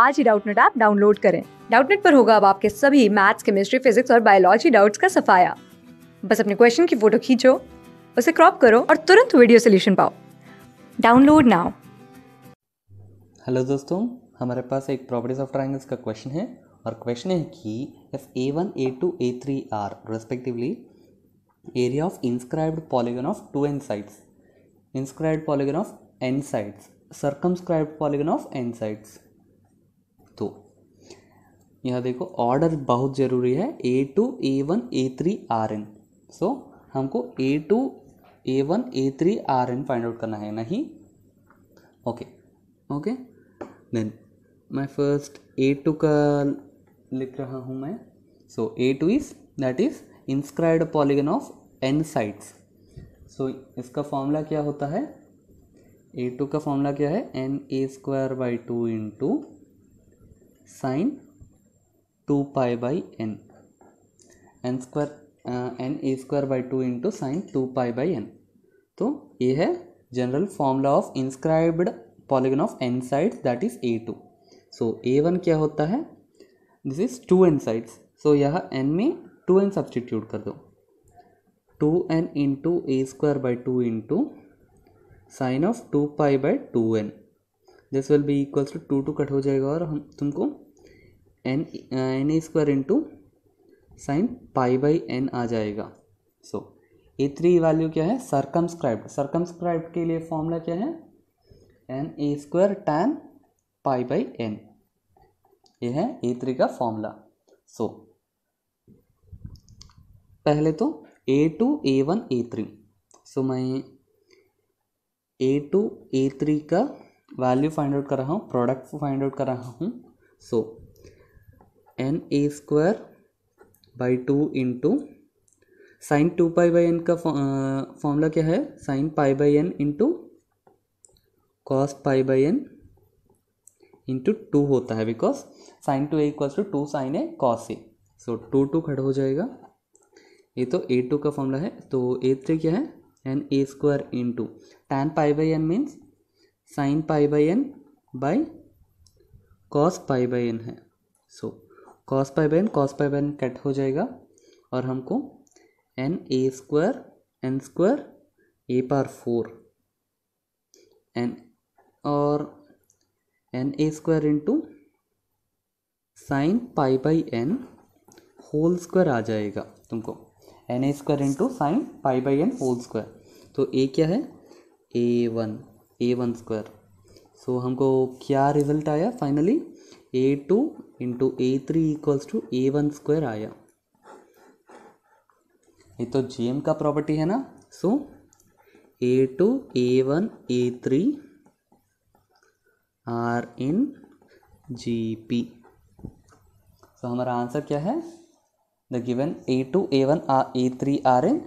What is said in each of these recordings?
आज ही Doubtnut app download करें डाउटनेट पर होगा अब आपके सभी मैथ्स केमिस्ट्री फिजिक्स और बायोलॉजी डाउट्स का सफाया बस अपने क्वेश्चन की फोटो खींचो उसे क्रॉप करो और तुरंत वीडियो सोल्यूशन पाओ डाउनलोड नाउ हेलो दोस्तों हमारे पास एक प्रॉपर्टीज ऑफ ट्राइंगल्स का क्वेश्चन है और क्वेश्चन है कि if A one A two A three are respectively area of inscribed polygon of two n sides inscribed polygon of n sides circumscribed polygon of n sides यहाँ देखो order बहुत ज़रूरी है A two A one A three are in so हमको A two A one A three are in find out करना है नहीं okay okay then मैं फर्स्ट ए टू का लिख रहा हूँ मैं so A two is that is inscribed polygon of n sides so इसका फॉर्मूला क्या होता है ए टू का फॉर्मूला क्या है n A square by two into sine two pi by n n square n A square by two into sine two pi by n तो ये है general formula of inscribed polygon of n sides that is A two so A one क्या होता है this is two n sides so यह n में two n substitute कर दो two n into A square by two into sine of two pi by two n this will be equals to two two cut हो जाएगा और हम तुमको n n A square into sine pi by n आ जाएगा so ए three value क्या है circumscribed circumscribed के लिए फॉर्मूला क्या है n A square tan pi by n ये है ए थ्री का फॉर्मूला सो पहले तो A two A one A three so मैं ए टू ए थ्री का वैल्यू फाइंड आउट कर रहा हूँ प्रोडक्ट फाइंड आउट कर रहा हूँ so so, n A square by two into sine two pi by n का फॉर्मूला क्या है sine pi by n into cos pi by n into two होता है because sine two A equals to two sine A cos A so two two खड़ा हो जाएगा ये तो ए टू का फॉर्मूला है तो ए थ्री क्या है n A square in two tan pi by n means sine pi by n by cos pi by n है so so, cos pi by n cos pi by n cut हो जाएगा और हमको n A square n square A पार four n और n A square into sine pi by n whole square आ जाएगा तुमको n A square into sine pi by n whole square तो ए क्या है A one A one square so हमको क्या रिजल्ट आया finally A two into A three equals to A one square आया ये तो जीएम का प्रॉपर्टी है ना so A two A one A three are in G P so हमारा आंसर क्या है the given A two A one A three are in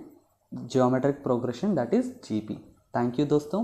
geometric progression that is G P thank you दोस्तों